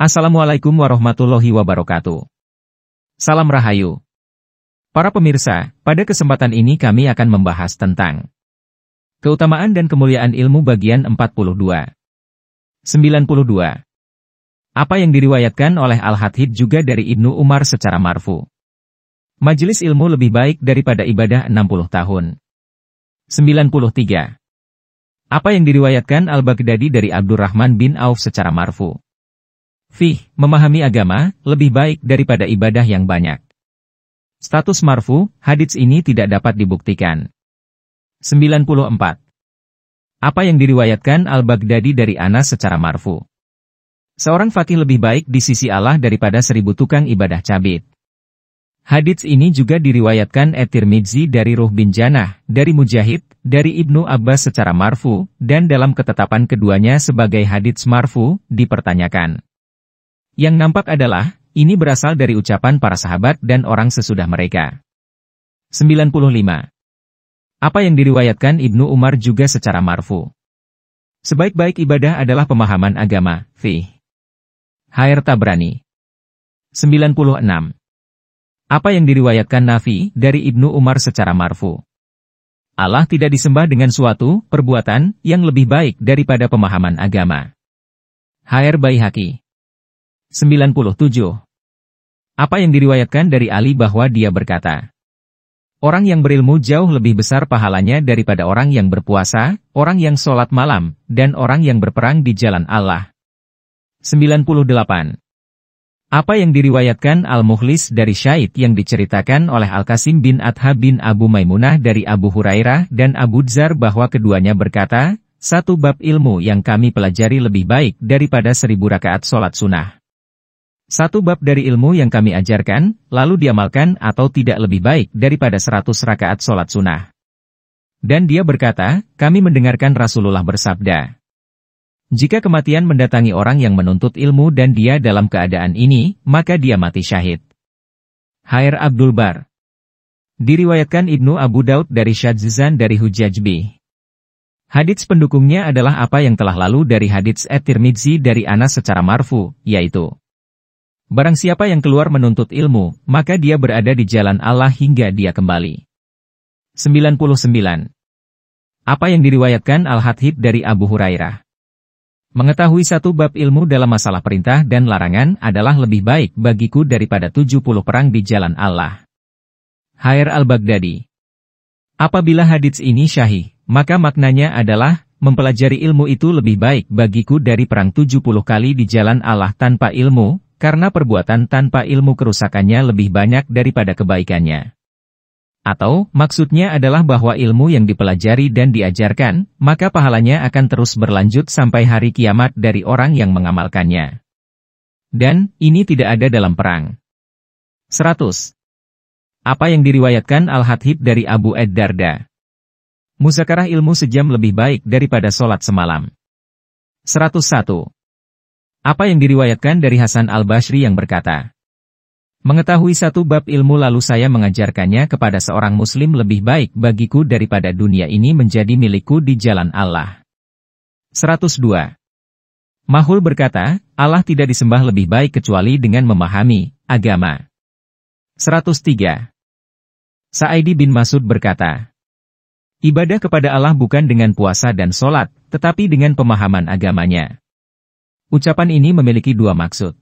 Assalamualaikum warahmatullahi wabarakatuh. Salam Rahayu. Para pemirsa, pada kesempatan ini kami akan membahas tentang Keutamaan dan Kemuliaan Ilmu bagian 42. 92. Apa yang diriwayatkan oleh Al-Hathid juga dari Ibnu Umar secara marfu. Majelis ilmu lebih baik daripada ibadah 60 tahun. 93. Apa yang diriwayatkan Al-Baghdadi dari Abdurrahman bin Auf secara marfu. Fih, memahami agama, lebih baik daripada ibadah yang banyak. Status marfu, hadits ini tidak dapat dibuktikan. 94. Apa yang diriwayatkan Al-Baghdadi dari Anas secara marfu? Seorang fakih lebih baik di sisi Allah daripada seribu tukang ibadah cabit. Hadits ini juga diriwayatkan Etir Midzi dari Ruh bin Janah, dari Mujahid, dari Ibnu Abbas secara marfu, dan dalam ketetapan keduanya sebagai hadits marfu, dipertanyakan. Yang nampak adalah, ini berasal dari ucapan para sahabat dan orang sesudah mereka. 95. Apa yang diriwayatkan Ibnu Umar juga secara marfu. Sebaik-baik ibadah adalah pemahaman agama, fi. Hair Tabrani. 96. Apa yang diriwayatkan Nafi dari Ibnu Umar secara marfu. Allah tidak disembah dengan suatu perbuatan yang lebih baik daripada pemahaman agama. Hair Baihaki. 97. Apa yang diriwayatkan dari Ali bahwa dia berkata, Orang yang berilmu jauh lebih besar pahalanya daripada orang yang berpuasa, orang yang sholat malam, dan orang yang berperang di jalan Allah. 98. Apa yang diriwayatkan al muhlis dari Syait yang diceritakan oleh Al-Qasim bin Adha bin Abu Maimunah dari Abu Hurairah dan Abu Dzar bahwa keduanya berkata, satu bab ilmu yang kami pelajari lebih baik daripada seribu rakaat sholat sunnah. Satu bab dari ilmu yang kami ajarkan, lalu diamalkan atau tidak lebih baik daripada seratus rakaat sholat sunnah. Dan dia berkata, kami mendengarkan Rasulullah bersabda. Jika kematian mendatangi orang yang menuntut ilmu dan dia dalam keadaan ini, maka dia mati syahid. Hair Abdul Bar Diriwayatkan Ibnu Abu Daud dari Syadzizan dari Hujajbi. Hadits pendukungnya adalah apa yang telah lalu dari hadits at dari Anas secara marfu, yaitu Barang siapa yang keluar menuntut ilmu, maka dia berada di jalan Allah hingga dia kembali. 99. Apa yang diriwayatkan Al-Hathib dari Abu Hurairah? Mengetahui satu bab ilmu dalam masalah perintah dan larangan adalah lebih baik bagiku daripada 70 perang di jalan Allah. Hair al-Baghdadi Apabila hadits ini syahih, maka maknanya adalah, mempelajari ilmu itu lebih baik bagiku dari perang 70 kali di jalan Allah tanpa ilmu, karena perbuatan tanpa ilmu kerusakannya lebih banyak daripada kebaikannya. Atau, maksudnya adalah bahwa ilmu yang dipelajari dan diajarkan, maka pahalanya akan terus berlanjut sampai hari kiamat dari orang yang mengamalkannya. Dan, ini tidak ada dalam perang. 100. Apa yang diriwayatkan Al-Hathib dari Abu Ed Darda? Musakarah ilmu sejam lebih baik daripada sholat semalam. 101. Apa yang diriwayatkan dari Hasan al-Bashri yang berkata, Mengetahui satu bab ilmu lalu saya mengajarkannya kepada seorang muslim lebih baik bagiku daripada dunia ini menjadi milikku di jalan Allah. 102. Mahul berkata, Allah tidak disembah lebih baik kecuali dengan memahami agama. 103. Sa'idi bin Masud berkata, Ibadah kepada Allah bukan dengan puasa dan solat, tetapi dengan pemahaman agamanya. Ucapan ini memiliki dua maksud.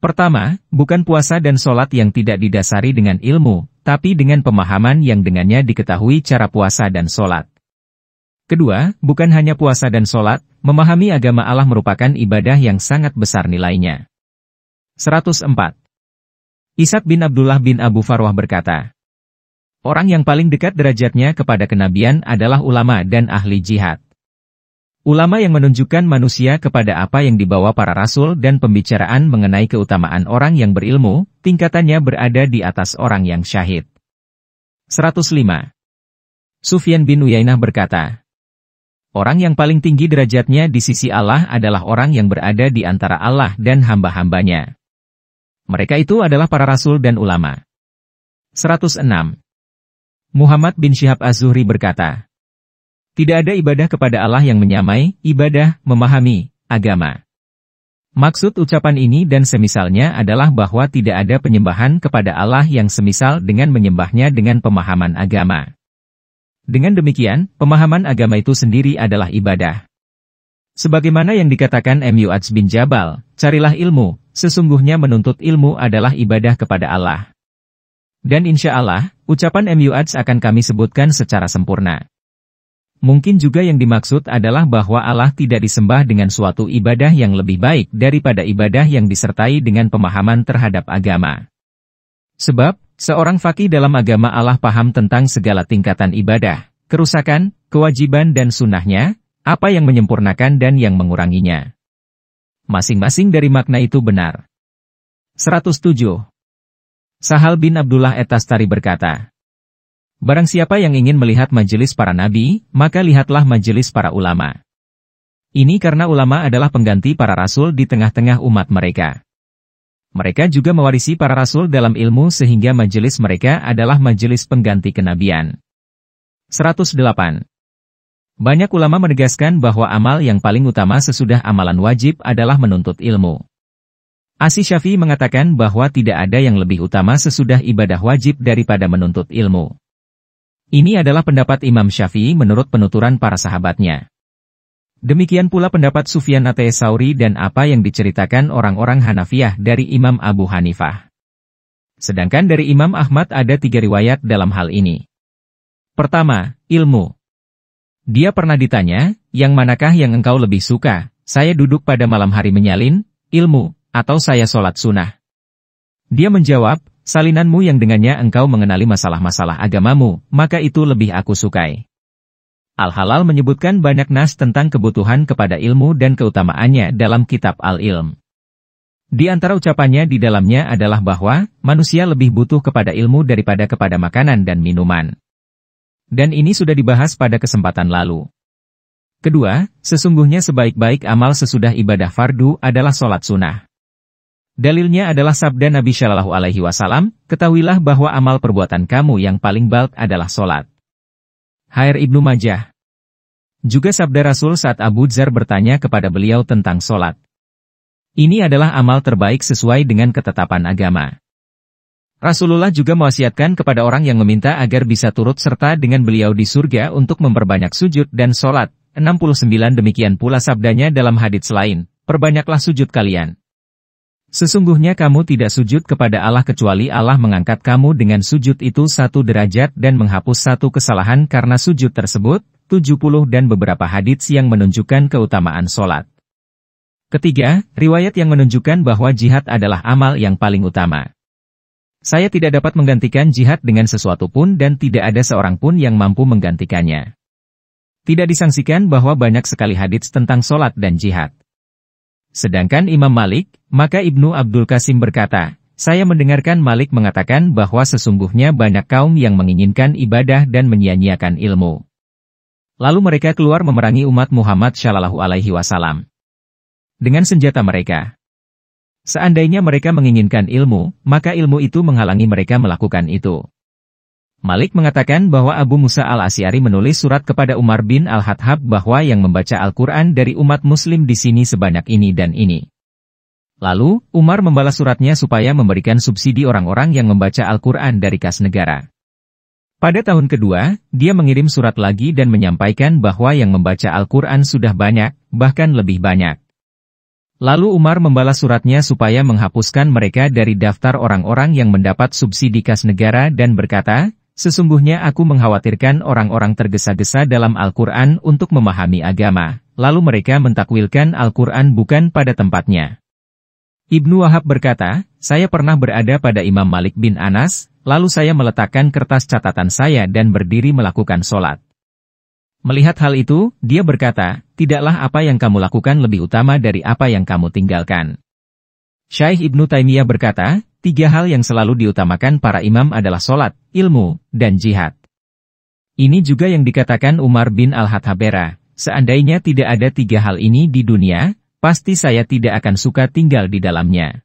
Pertama, bukan puasa dan sholat yang tidak didasari dengan ilmu, tapi dengan pemahaman yang dengannya diketahui cara puasa dan sholat. Kedua, bukan hanya puasa dan sholat, memahami agama Allah merupakan ibadah yang sangat besar nilainya. 104. Isad bin Abdullah bin Abu Farwah berkata, Orang yang paling dekat derajatnya kepada kenabian adalah ulama dan ahli jihad. Ulama yang menunjukkan manusia kepada apa yang dibawa para rasul dan pembicaraan mengenai keutamaan orang yang berilmu, tingkatannya berada di atas orang yang syahid. 105. Sufyan bin Uyainah berkata, Orang yang paling tinggi derajatnya di sisi Allah adalah orang yang berada di antara Allah dan hamba-hambanya. Mereka itu adalah para rasul dan ulama. 106. Muhammad bin Syihab Az-Zuhri berkata, tidak ada ibadah kepada Allah yang menyamai, ibadah, memahami, agama. Maksud ucapan ini dan semisalnya adalah bahwa tidak ada penyembahan kepada Allah yang semisal dengan menyembahnya dengan pemahaman agama. Dengan demikian, pemahaman agama itu sendiri adalah ibadah. Sebagaimana yang dikatakan Mu'adz bin Jabal, carilah ilmu, sesungguhnya menuntut ilmu adalah ibadah kepada Allah. Dan insya Allah, ucapan Mu'adz akan kami sebutkan secara sempurna. Mungkin juga yang dimaksud adalah bahwa Allah tidak disembah dengan suatu ibadah yang lebih baik daripada ibadah yang disertai dengan pemahaman terhadap agama. Sebab, seorang fakih dalam agama Allah paham tentang segala tingkatan ibadah, kerusakan, kewajiban dan sunnahnya, apa yang menyempurnakan dan yang menguranginya. Masing-masing dari makna itu benar. 107. Sahal bin Abdullah Etastari berkata, Barang siapa yang ingin melihat majelis para nabi, maka lihatlah majelis para ulama. Ini karena ulama adalah pengganti para rasul di tengah-tengah umat mereka. Mereka juga mewarisi para rasul dalam ilmu sehingga majelis mereka adalah majelis pengganti kenabian. 108. Banyak ulama menegaskan bahwa amal yang paling utama sesudah amalan wajib adalah menuntut ilmu. Asy Syafi'i mengatakan bahwa tidak ada yang lebih utama sesudah ibadah wajib daripada menuntut ilmu. Ini adalah pendapat Imam Syafi'i menurut penuturan para sahabatnya. Demikian pula pendapat Sufyan Sauri dan apa yang diceritakan orang-orang Hanafiah dari Imam Abu Hanifah. Sedangkan dari Imam Ahmad ada tiga riwayat dalam hal ini. Pertama, ilmu. Dia pernah ditanya, yang manakah yang engkau lebih suka, saya duduk pada malam hari menyalin, ilmu, atau saya sholat sunnah? Dia menjawab, Salinanmu yang dengannya engkau mengenali masalah-masalah agamamu, maka itu lebih aku sukai. Al-Halal menyebutkan banyak nas tentang kebutuhan kepada ilmu dan keutamaannya dalam kitab Al-Ilm. Di antara ucapannya di dalamnya adalah bahwa manusia lebih butuh kepada ilmu daripada kepada makanan dan minuman. Dan ini sudah dibahas pada kesempatan lalu. Kedua, sesungguhnya sebaik-baik amal sesudah ibadah fardu adalah sholat sunnah. Dalilnya adalah sabda Nabi Shallallahu Alaihi Wasallam, ketahuilah bahwa amal perbuatan kamu yang paling balk adalah solat. Hair Ibnu Majah. Juga sabda Rasul saat Abu Dzar bertanya kepada beliau tentang solat. Ini adalah amal terbaik sesuai dengan ketetapan agama. Rasulullah juga mewasiatkan kepada orang yang meminta agar bisa turut serta dengan beliau di surga untuk memperbanyak sujud dan sholat. 69 demikian pula sabdanya dalam hadits lain, perbanyaklah sujud kalian. Sesungguhnya kamu tidak sujud kepada Allah kecuali Allah mengangkat kamu dengan sujud itu satu derajat dan menghapus satu kesalahan karena sujud tersebut, 70 dan beberapa hadits yang menunjukkan keutamaan sholat. Ketiga, riwayat yang menunjukkan bahwa jihad adalah amal yang paling utama. Saya tidak dapat menggantikan jihad dengan sesuatu pun dan tidak ada seorang pun yang mampu menggantikannya. Tidak disangsikan bahwa banyak sekali hadits tentang sholat dan jihad. Sedangkan Imam Malik, maka Ibnu Abdul Qasim berkata, saya mendengarkan Malik mengatakan bahwa sesungguhnya banyak kaum yang menginginkan ibadah dan menyia-nyiakan ilmu. Lalu mereka keluar memerangi umat Muhammad Shallallahu Alaihi Wasallam dengan senjata mereka. Seandainya mereka menginginkan ilmu, maka ilmu itu menghalangi mereka melakukan itu. Malik mengatakan bahwa Abu Musa al-Asyari menulis surat kepada Umar bin al hathab bahwa yang membaca Al-Quran dari umat muslim di sini sebanyak ini dan ini. Lalu, Umar membalas suratnya supaya memberikan subsidi orang-orang yang membaca Al-Quran dari kas negara. Pada tahun kedua, dia mengirim surat lagi dan menyampaikan bahwa yang membaca Al-Quran sudah banyak, bahkan lebih banyak. Lalu Umar membalas suratnya supaya menghapuskan mereka dari daftar orang-orang yang mendapat subsidi kas negara dan berkata, Sesungguhnya aku mengkhawatirkan orang-orang tergesa-gesa dalam Al-Quran untuk memahami agama, lalu mereka mentakwilkan Al-Quran bukan pada tempatnya. Ibnu Wahab berkata, saya pernah berada pada Imam Malik bin Anas, lalu saya meletakkan kertas catatan saya dan berdiri melakukan sholat. Melihat hal itu, dia berkata, tidaklah apa yang kamu lakukan lebih utama dari apa yang kamu tinggalkan. Syaikh Ibnu Taimiyah berkata, tiga hal yang selalu diutamakan para imam adalah sholat, ilmu, dan jihad. Ini juga yang dikatakan Umar bin Al-Hathabera, seandainya tidak ada tiga hal ini di dunia, pasti saya tidak akan suka tinggal di dalamnya.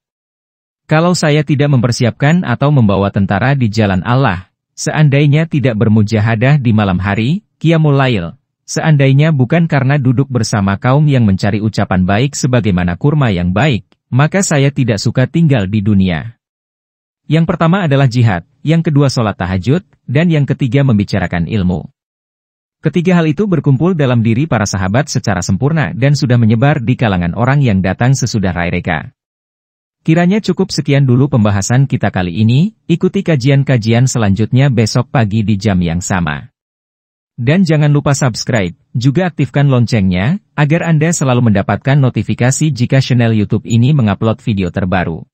Kalau saya tidak mempersiapkan atau membawa tentara di jalan Allah, seandainya tidak bermujahadah di malam hari, Qiyamul Lail, seandainya bukan karena duduk bersama kaum yang mencari ucapan baik sebagaimana kurma yang baik, maka saya tidak suka tinggal di dunia. Yang pertama adalah jihad, yang kedua sholat tahajud, dan yang ketiga membicarakan ilmu. Ketiga hal itu berkumpul dalam diri para sahabat secara sempurna dan sudah menyebar di kalangan orang yang datang sesudah Raireka. Kiranya cukup sekian dulu pembahasan kita kali ini, ikuti kajian-kajian selanjutnya besok pagi di jam yang sama. Dan jangan lupa subscribe, juga aktifkan loncengnya, agar Anda selalu mendapatkan notifikasi jika channel YouTube ini mengupload video terbaru.